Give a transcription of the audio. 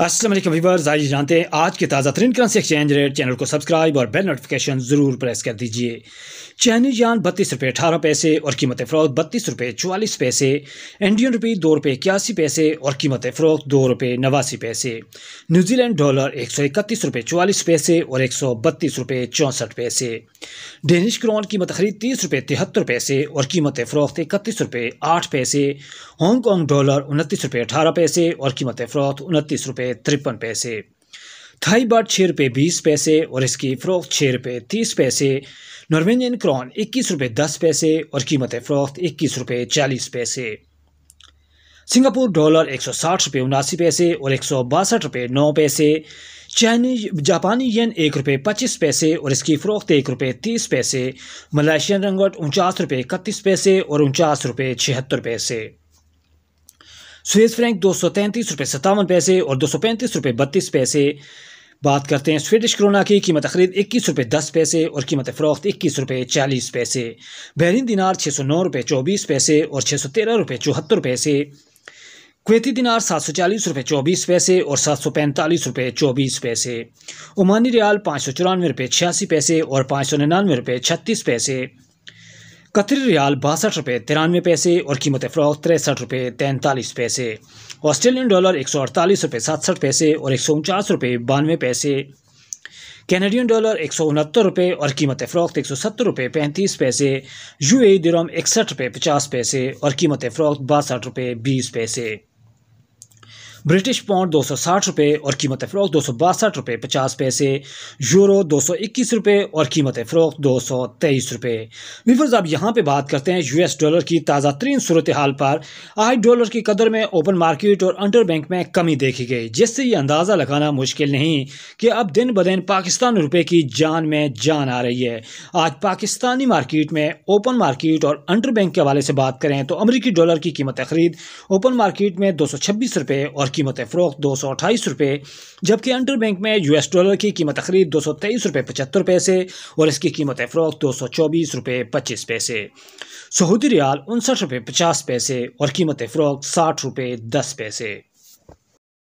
Aslam viewers आज जानते हैं आज के ताज़ा तरीन करंसी एक्सचेंज रेट चैनल को सब्सक्राइब और बेल नोटिफिकेशन ज़रूर प्रेस कर दीजिए चाइनीज जान बत्तीस रुपये अठारह पैसे और कीमत फ़रोख्त बत्तीस रुपये चवालीस पैसे इंडियन रुपये दो रुपये इक्यासी पैसे और कीमत फ़रोख्त दो रुपये नवासी पैसे न्यूजीलैंड डॉलर एक सौ इकतीस रुपये चवालीस पैसे और एक सौ बत्तीस रुपये चौंसठ पैसे डेनिश क्रॉन कीमत खरीद तीस रुपये तिहत्तर पैसे और कीमत फ़रोख्त इकतीस रुपये आठ पैसे हांगकॉन्ग डॉलर उनतीस रुपये अठारह पैसे और कीमत फ़रोख्त उनतीस रुपये तिरपन पैसे थाई बाट छः रुपये बीस पैसे और इसकी फ़रोख्त छः रुपये तीस पैसे नॉर्वेजियन क्रॉन इक्कीस रुपये दस पैसे और कीमत फ़रोख्त इक्कीस रुपये चालीस पैसे सिंगापुर डॉलर एक सौ साठ रुपये उनासी पैसे और एक सौ बासठ रुपये नौ पैसे चाइनीज जापानी येन एक रुपये पच्चीस पैसे और इसकी फ़रोख्त एक रुपये तीस पैसे मलेशियन रंगट उनचास रुपये इकतीस पैसे और उनचास रुपये छिहत्तर पैसे स्विस फ्रैंक दो सौ तैंतीस रुपये सत्तावन पैसे और दो सौ पैंतीस रुपये बत्तीस पैसे बात करते हैं स्वीडिश क्रोना की कीमत खरीद इक्कीस रुपये दस पैसे और कीमत फरोख्त इक्कीस रुपये चालीस पैसे बहरीन दिनार छः सौ नौ रुपये चौबीस पैसे और छः सौ तेरह रुपये चौहत्तर पैसे कुवैती दिनार सात सौ चालीस रुपये चौबीस पैसे और सात सौ पैंतालीस रुपये चौबीस पैसे ओमानी रियाल पाँच सौ चौरानवे रुपये छियासी पैसे और पाँच सौ निन्यानवे रुपये छत्तीस पैसे कतरी रियाल बासठ रुपये तिरानवे पैसे और कीमत फ़रोख तिरसठ रुपये तैंतालीस पैसे ऑस्ट्रेलियन डॉलर एक सौ अड़तालीस रुपये सातसठ पैसे और एक सौ उनचास रुपये बानवे पैसे कैनेडियन डॉलर एक सौ उनहत्तर रुपये और कीमत फ़रोख्त एक सौ सत्तर रुपये पैंतीस पैसे यू ए दिरम इकसठ रुपये पचास पैसे और कीमत फ़रोख्त बासठ रुपये बीस पैसे ब्रिटिश पाउंड दो सौ साठ रुपये और कीमत फ़रोख दो सौ बासठ रुपये पचास पैसे यूरो दो सौ इक्कीस रुपये और कीमत फ़रोख दो सौ तेईस रुपये अब यहाँ पर बात करते हैं यू एस डॉलर की ताज़ा तरीन सूरत हाल पर आज डॉलर की कदर में ओपन मार्केट और अंडर बैंक में कमी देखी गई जिससे ये अंदाज़ा लगाना मुश्किल नहीं कि अब दिन ब दिन पाकिस्तान रुपये की जान में जान आ रही है आज पाकिस्तानी मार्केट में ओपन मार्केट और अंडर बैंक के हवाले से बात करें तो अमरीकी डॉलर की कीमत खरीद ओपन मार्केट में दो सौ छब्बीस रुपये और कीमत फ़रोख्त दो सौ अट्ठाईस रुपये जबकि अंटर बैंक में यूएस डॉलर की कीमत खरीद दो सौ तेईस रुपये पचहत्तर पैसे और इसकी कीमत फ़रोख्त दो सौ चौबीस रुपये पच्चीस पैसे सऊदी रियाल उनसठ रुपये पचास पैसे और कीमत फ़रोख्त साठ रुपये दस पैसे